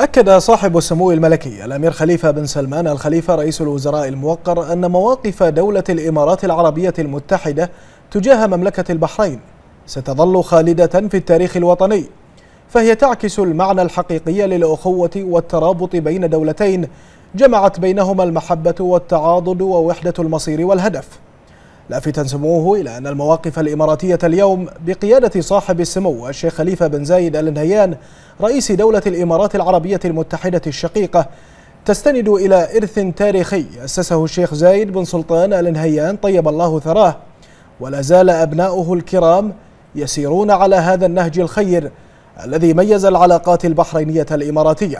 أكد صاحب السمو الملكي الأمير خليفة بن سلمان الخليفة رئيس الوزراء الموقر أن مواقف دولة الإمارات العربية المتحدة تجاه مملكة البحرين ستظل خالدة في التاريخ الوطني فهي تعكس المعنى الحقيقي للأخوة والترابط بين دولتين جمعت بينهما المحبة والتعاضد ووحدة المصير والهدف لافتا سموه إلى أن المواقف الإماراتية اليوم بقيادة صاحب السمو الشيخ خليفة بن زايد آل نهيان رئيس دولة الإمارات العربية المتحدة الشقيقة تستند إلى إرث تاريخي أسسه الشيخ زايد بن سلطان آل نهيان طيب الله ثراه ولا زال أبناؤه الكرام يسيرون على هذا النهج الخير الذي ميز العلاقات البحرينية الإماراتية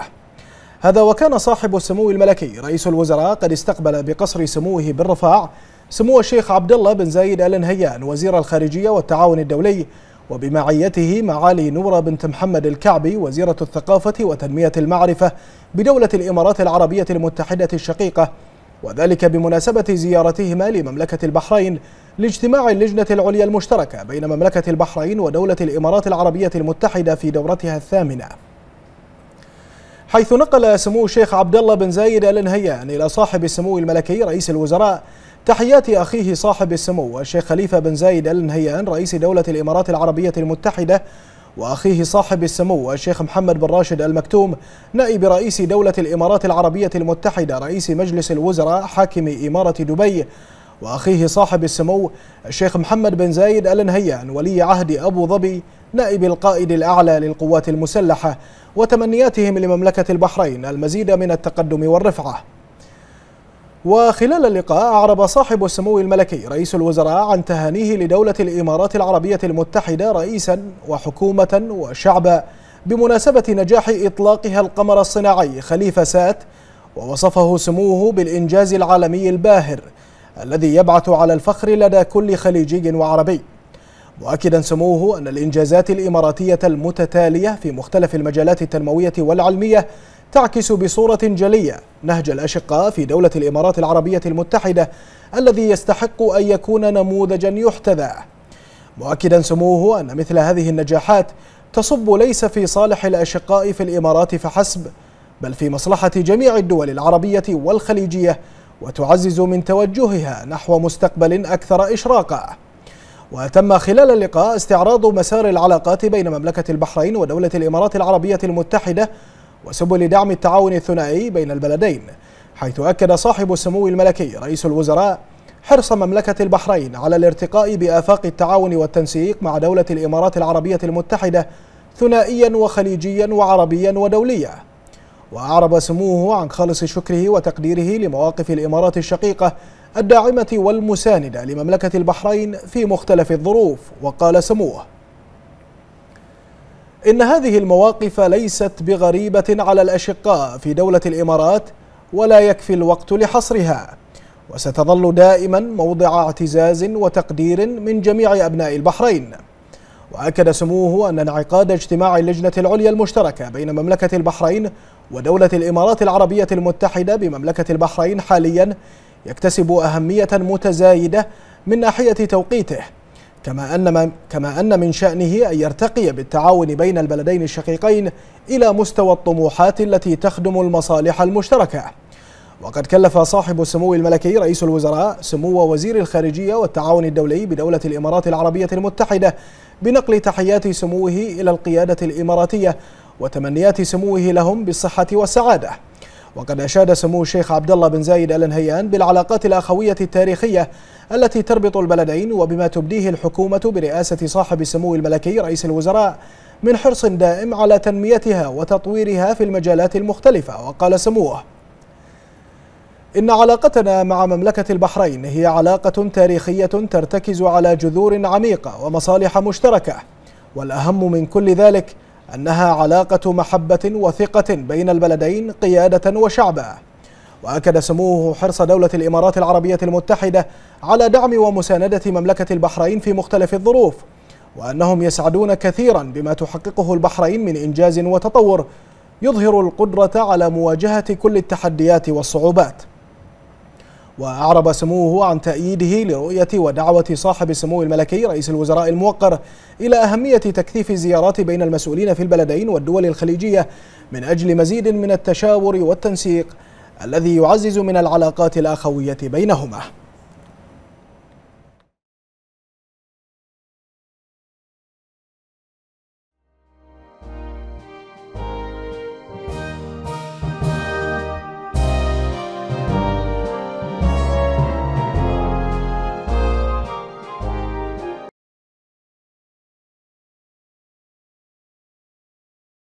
هذا وكان صاحب السمو الملكي رئيس الوزراء قد استقبل بقصر سموه بالرفاع سمو الشيخ عبد الله بن زايد ال نهيان وزير الخارجيه والتعاون الدولي وبمعيته معالي نوره بنت محمد الكعبي وزيره الثقافه وتنميه المعرفه بدوله الامارات العربيه المتحده الشقيقه وذلك بمناسبه زيارتهما لمملكه البحرين لاجتماع اللجنه العليا المشتركه بين مملكه البحرين ودوله الامارات العربيه المتحده في دورتها الثامنه حيث نقل سمو الشيخ عبد الله بن زايد ال نهيان الى صاحب السمو الملكي رئيس الوزراء تحيات اخيه صاحب السمو الشيخ خليفه بن زايد ال نهيان رئيس دوله الامارات العربيه المتحده واخيه صاحب السمو الشيخ محمد بن راشد المكتوم نائب رئيس دوله الامارات العربيه المتحده رئيس مجلس الوزراء حاكم اماره دبي واخيه صاحب السمو الشيخ محمد بن زايد ال نهيان ولي عهد ابو ظبي نائب القائد الأعلى للقوات المسلحة وتمنياتهم لمملكة البحرين المزيد من التقدم والرفعة وخلال اللقاء أعرب صاحب السمو الملكي رئيس الوزراء عن تهانيه لدولة الإمارات العربية المتحدة رئيسا وحكومة وشعبا بمناسبة نجاح إطلاقها القمر الصناعي خليفة سات ووصفه سموه بالإنجاز العالمي الباهر الذي يبعث على الفخر لدى كل خليجي وعربي مؤكدا سموه أن الإنجازات الإماراتية المتتالية في مختلف المجالات التنموية والعلمية تعكس بصورة جلية نهج الأشقاء في دولة الإمارات العربية المتحدة الذي يستحق أن يكون نموذجا يحتذى مؤكدا سموه أن مثل هذه النجاحات تصب ليس في صالح الأشقاء في الإمارات فحسب بل في مصلحة جميع الدول العربية والخليجية وتعزز من توجهها نحو مستقبل أكثر إشراقا وتم خلال اللقاء استعراض مسار العلاقات بين مملكة البحرين ودولة الإمارات العربية المتحدة وسبل دعم التعاون الثنائي بين البلدين حيث أكد صاحب السمو الملكي رئيس الوزراء حرص مملكة البحرين على الارتقاء بآفاق التعاون والتنسيق مع دولة الإمارات العربية المتحدة ثنائيا وخليجيا وعربيا ودوليا وأعرب سموه عن خالص شكره وتقديره لمواقف الإمارات الشقيقة الداعمة والمساندة لمملكة البحرين في مختلف الظروف وقال سموه إن هذه المواقف ليست بغريبة على الأشقاء في دولة الإمارات ولا يكفي الوقت لحصرها وستظل دائما موضع اعتزاز وتقدير من جميع أبناء البحرين وأكد سموه أن انعقاد اجتماع اللجنة العليا المشتركة بين مملكة البحرين ودولة الإمارات العربية المتحدة بمملكة البحرين حاليا يكتسب أهمية متزايدة من ناحية توقيته كما أن, كما أن من شأنه أن يرتقي بالتعاون بين البلدين الشقيقين إلى مستوى الطموحات التي تخدم المصالح المشتركة وقد كلف صاحب السمو الملكي رئيس الوزراء سمو وزير الخارجية والتعاون الدولي بدولة الإمارات العربية المتحدة بنقل تحيات سموه إلى القيادة الإماراتية وتمنيات سموه لهم بالصحة والسعادة وقد أشاد سمو الشيخ عبد الله بن زايد آل نهيان بالعلاقات الأخوية التاريخية التي تربط البلدين وبما تبديه الحكومة برئاسة صاحب السمو الملكي رئيس الوزراء من حرص دائم على تنميتها وتطويرها في المجالات المختلفة وقال سموه إن علاقتنا مع مملكة البحرين هي علاقة تاريخية ترتكز على جذور عميقة ومصالح مشتركة والأهم من كل ذلك أنها علاقة محبة وثقة بين البلدين قيادة وشعبا وأكد سموه حرص دولة الإمارات العربية المتحدة على دعم ومساندة مملكة البحرين في مختلف الظروف وأنهم يسعدون كثيرا بما تحققه البحرين من إنجاز وتطور يظهر القدرة على مواجهة كل التحديات والصعوبات وأعرب سموه عن تأييده لرؤية ودعوة صاحب السمو الملكي رئيس الوزراء الموقر إلى أهمية تكثيف الزيارات بين المسؤولين في البلدين والدول الخليجية من أجل مزيد من التشاور والتنسيق الذي يعزز من العلاقات الأخوية بينهما